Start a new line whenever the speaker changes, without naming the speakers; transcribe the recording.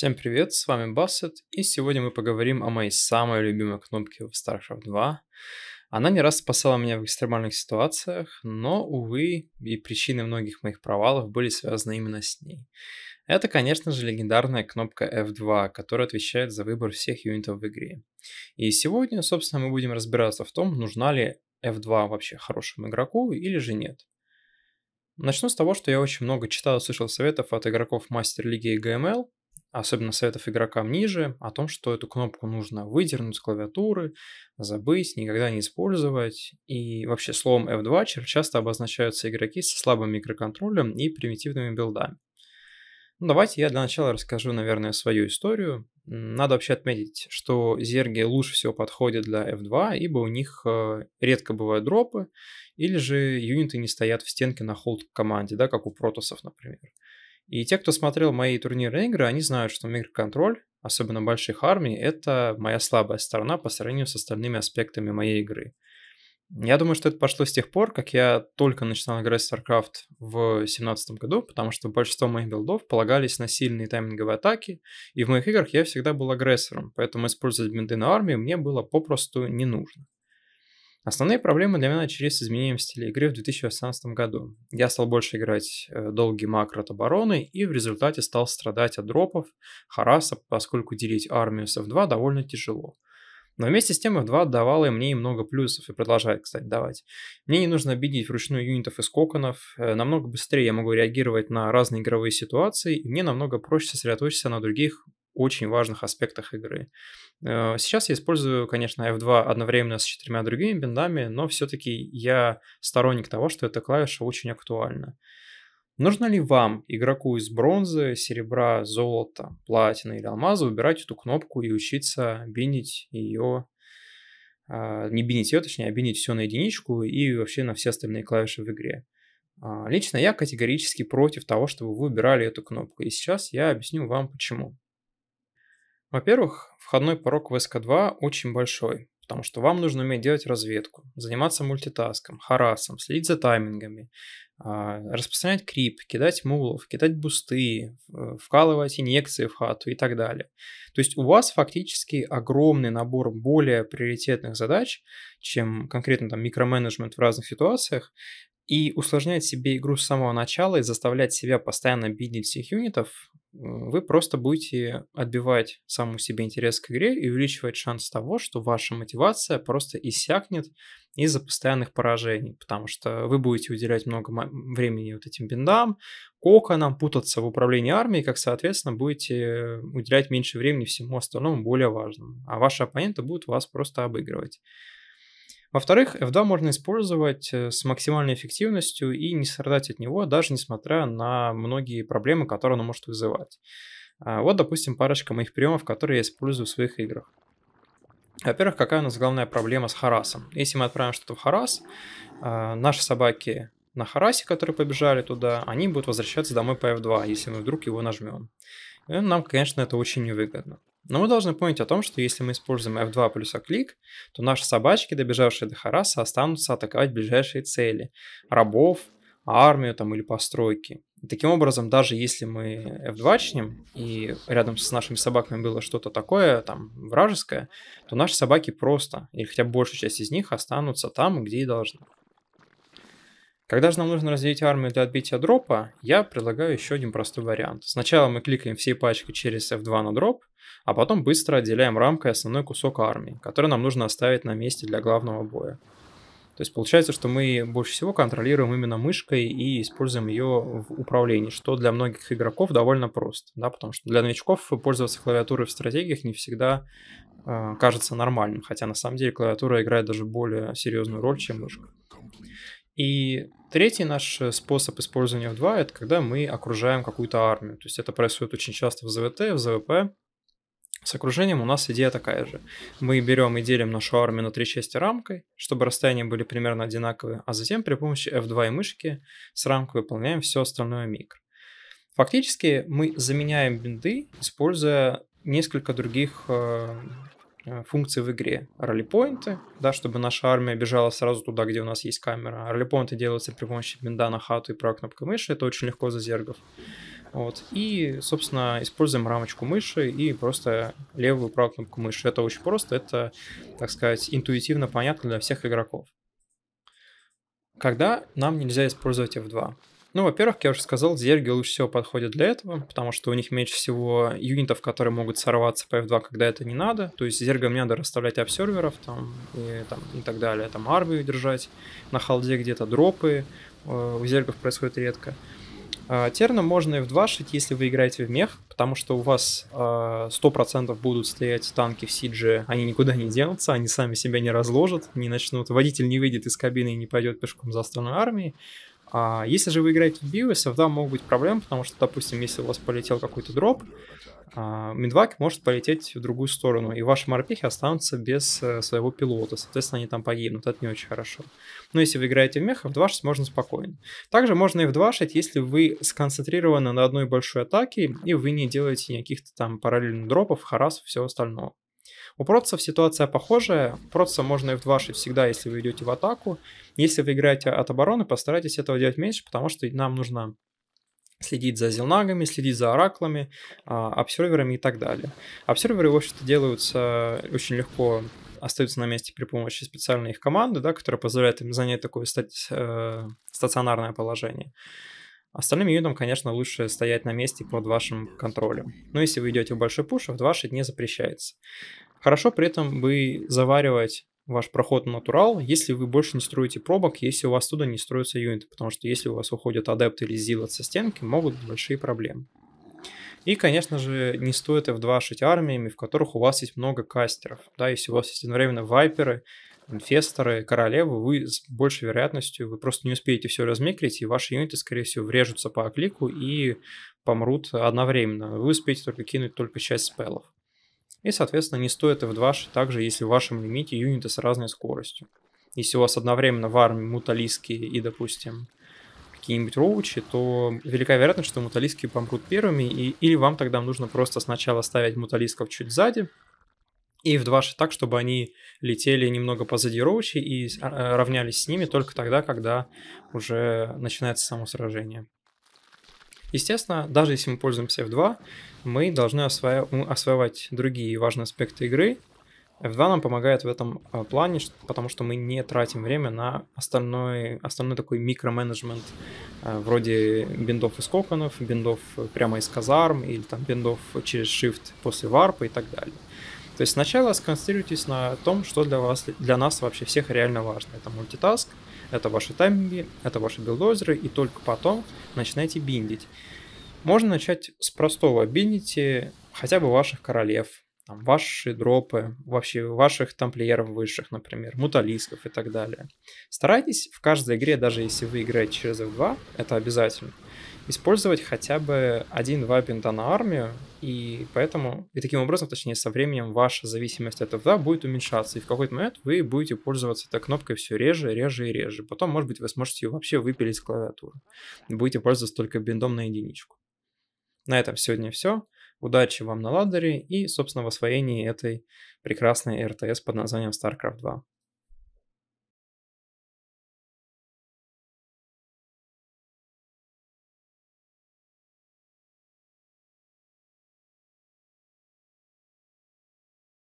Всем привет, с вами Бассет, и сегодня мы поговорим о моей самой любимой кнопке в StarCraft 2. Она не раз спасала меня в экстремальных ситуациях, но, увы, и причины многих моих провалов были связаны именно с ней. Это, конечно же, легендарная кнопка F2, которая отвечает за выбор всех юнитов в игре. И сегодня, собственно, мы будем разбираться в том, нужна ли F2 вообще хорошему игроку или же нет. Начну с того, что я очень много читал и слышал советов от игроков мастер лиги и GML, особенно советов игрокам ниже, о том, что эту кнопку нужно выдернуть с клавиатуры, забыть, никогда не использовать. И вообще словом F2 часто обозначаются игроки со слабым микроконтролем и примитивными билдами. Ну, давайте я для начала расскажу, наверное, свою историю. Надо вообще отметить, что зерги лучше всего подходят для F2, ибо у них э, редко бывают дропы, или же юниты не стоят в стенке на холд команде, да, как у протосов, например. И те, кто смотрел мои турнирные игры, они знают, что микроконтроль, особенно больших армий, это моя слабая сторона по сравнению с остальными аспектами моей игры. Я думаю, что это пошло с тех пор, как я только начинал играть в StarCraft в 2017 году, потому что большинство моих билдов полагались на сильные тайминговые атаки, и в моих играх я всегда был агрессором, поэтому использовать бинты на армии мне было попросту не нужно. Основные проблемы для меня начались с изменением стиля игры в 2018 году. Я стал больше играть э, долгий макро от обороны и в результате стал страдать от дропов, хараса, поскольку делить армию с F2 довольно тяжело. Но вместе с тем F2 давала мне и много плюсов, и продолжает, кстати, давать. Мне не нужно обидеть вручную юнитов из коконов, э, намного быстрее я могу реагировать на разные игровые ситуации, и мне намного проще сосредоточиться на других очень важных аспектах игры. Э, сейчас я использую, конечно, F2 одновременно с четырьмя другими биндами, но все-таки я сторонник того, что эта клавиша очень актуальна. Нужно ли вам, игроку из бронзы, серебра, золота, платины или алмаза, выбирать эту кнопку и учиться бинить ее, а, не бинить ее, точнее, а бинить все на единичку и вообще на все остальные клавиши в игре? А, лично я категорически против того, чтобы вы выбирали эту кнопку, и сейчас я объясню вам почему. Во-первых, входной порог в СК2 очень большой, потому что вам нужно уметь делать разведку, заниматься мультитаском, харасом, следить за таймингами, а, распространять крип, кидать мулов, кидать бусты, вкалывать инъекции в хату и так далее. То есть у вас фактически огромный набор более приоритетных задач, чем конкретно там микроменеджмент в разных ситуациях, и усложнять себе игру с самого начала и заставлять себя постоянно бидить всех юнитов вы просто будете отбивать саму себе интерес к игре и увеличивать шанс того, что ваша мотивация просто иссякнет из-за постоянных поражений, потому что вы будете уделять много времени вот этим биндам, коконам, путаться в управлении армией, как, соответственно, будете уделять меньше времени всему остальному более важному, а ваши оппоненты будут вас просто обыгрывать. Во-вторых, F2 можно использовать э, с максимальной эффективностью и не страдать от него, даже несмотря на многие проблемы, которые оно может вызывать. А, вот, допустим, парочка моих приемов, которые я использую в своих играх. Во-первых, какая у нас главная проблема с харасом? Если мы отправим что-то в харас, а, наши собаки на харасе, которые побежали туда, они будут возвращаться домой по F2, если мы вдруг его нажмем. И нам, конечно, это очень невыгодно. Но мы должны помнить о том, что если мы используем F2 плюс клик, то наши собачки, добежавшие до Хараса, останутся атаковать ближайшие цели – рабов, армию там, или постройки. И таким образом, даже если мы F2-чнем, и рядом с нашими собаками было что-то такое, там, вражеское, то наши собаки просто, или хотя бы большая часть из них останутся там, где и должны. Когда же нам нужно разделить армию для отбития дропа, я предлагаю еще один простой вариант. Сначала мы кликаем всей пачкой через F2 на дроп, а потом быстро отделяем рамкой основной кусок армии, который нам нужно оставить на месте для главного боя. То есть получается, что мы больше всего контролируем именно мышкой и используем ее в управлении, что для многих игроков довольно просто, да, потому что для новичков пользоваться клавиатурой в стратегиях не всегда э, кажется нормальным, хотя на самом деле клавиатура играет даже более серьезную роль, чем мышка. И третий наш э, способ использования в 2 это когда мы окружаем какую-то армию. То есть это происходит очень часто в ЗВТ, в ЗВП. С окружением у нас идея такая же. Мы берем и делим нашу армию на три части рамкой, чтобы расстояния были примерно одинаковые, а затем при помощи F2 и мышки с рамкой выполняем все остальное микро. Фактически мы заменяем бинды, используя несколько других э, Э, функции в игре. роли-поинты, да, чтобы наша армия бежала сразу туда, где у нас есть камера. Роли-поинты делаются при помощи бинда на хату и правой кнопкой мыши, это очень легко за зергов. Вот. И, собственно, используем рамочку мыши и просто левую и правую кнопку мыши. Это очень просто, это, так сказать, интуитивно понятно для всех игроков. Когда нам нельзя использовать F2? Ну, во-первых, я уже сказал, зерги лучше всего подходят для этого, потому что у них меньше всего юнитов, которые могут сорваться по F2, когда это не надо. То есть зергам не надо расставлять обсерверов там и, там, и так далее. Там армию держать на халде где-то, дропы э, у зергов происходит редко. А терна можно F2 шить, если вы играете в мех, потому что у вас 100% э, будут стоять танки в Сидже, они никуда не денутся, они сами себя не разложат, не начнут, водитель не выйдет из кабины и не пойдет пешком за остальной армией. А если же вы играете в BIOS, там могут быть проблемы, потому что, допустим, если у вас полетел какой-то дроп, а, медвак может полететь в другую сторону, и ваши морпехи останутся без э, своего пилота, соответственно, они там погибнут, это не очень хорошо. Но если вы играете в меха, в 2.6 можно спокойно. Также можно и в 2.6, если вы сконцентрированы на одной большой атаке, и вы не делаете никаких там параллельных дропов, харасов, всего остального. У Протсов ситуация похожая. Протса можно и в 2 всегда, если вы идете в атаку. Если вы играете от обороны, постарайтесь этого делать меньше, потому что нам нужно следить за зелнагами, следить за ораклами, а, обсерверами и так далее. Обсерверы, в общем-то, делаются очень легко остаются на месте при помощи специальной их команды, да, которая позволяет им занять такое стать, э, стационарное положение. Остальным юнитам, конечно, лучше стоять на месте под вашим контролем. Но если вы идете в большой пуш, в 2 не запрещается. Хорошо при этом бы заваривать ваш проход на натурал, если вы больше не строите пробок, если у вас туда не строятся юниты, потому что если у вас уходят адепты или зилот со стенки, могут быть большие проблемы. И, конечно же, не стоит F2 шить армиями, в которых у вас есть много кастеров. Да, если у вас есть одновременно вайперы, инфесторы, королевы, вы с большей вероятностью вы просто не успеете все размекрить и ваши юниты, скорее всего, врежутся по клику и помрут одновременно. Вы успеете только кинуть только часть спеллов. И, соответственно, не стоит F2 также, если в вашем лимите юниты с разной скоростью. Если у вас одновременно в армии муталийские и, допустим, какие-нибудь роучи, то велика вероятность, что муталистки помрут первыми, и, или вам тогда нужно просто сначала ставить муталистков чуть сзади, и в два так, чтобы они летели немного позади Роучи и а, равнялись с ними только тогда, когда уже начинается само сражение. Естественно, даже если мы пользуемся F2, мы должны осва... осваивать другие важные аспекты игры. F2 нам помогает в этом а, плане, потому что мы не тратим время на остальной, остальной такой микроменеджмент а, вроде биндов из коконов, биндов прямо из казарм или там биндов через shift после варпа и так далее. То есть сначала сконцентрируйтесь на том, что для вас, для нас вообще всех реально важно. Это мультитаск, это ваши тайминги, это ваши билдозеры, и только потом начинайте биндить. Можно начать с простого. Биндите хотя бы ваших королев, там, ваши дропы, вообще ваших тамплиеров высших, например, муталисков и так далее. Старайтесь в каждой игре, даже если вы играете через F2, это обязательно – использовать хотя бы один-два бинта на армию, и поэтому, и таким образом, точнее, со временем ваша зависимость от ФДА будет уменьшаться, и в какой-то момент вы будете пользоваться этой кнопкой все реже, реже и реже. Потом, может быть, вы сможете ее вообще выпилить с клавиатуры. Будете пользоваться только биндом на единичку. На этом сегодня все. Удачи вам на ладере и, собственно, в освоении этой прекрасной RTS под названием StarCraft 2.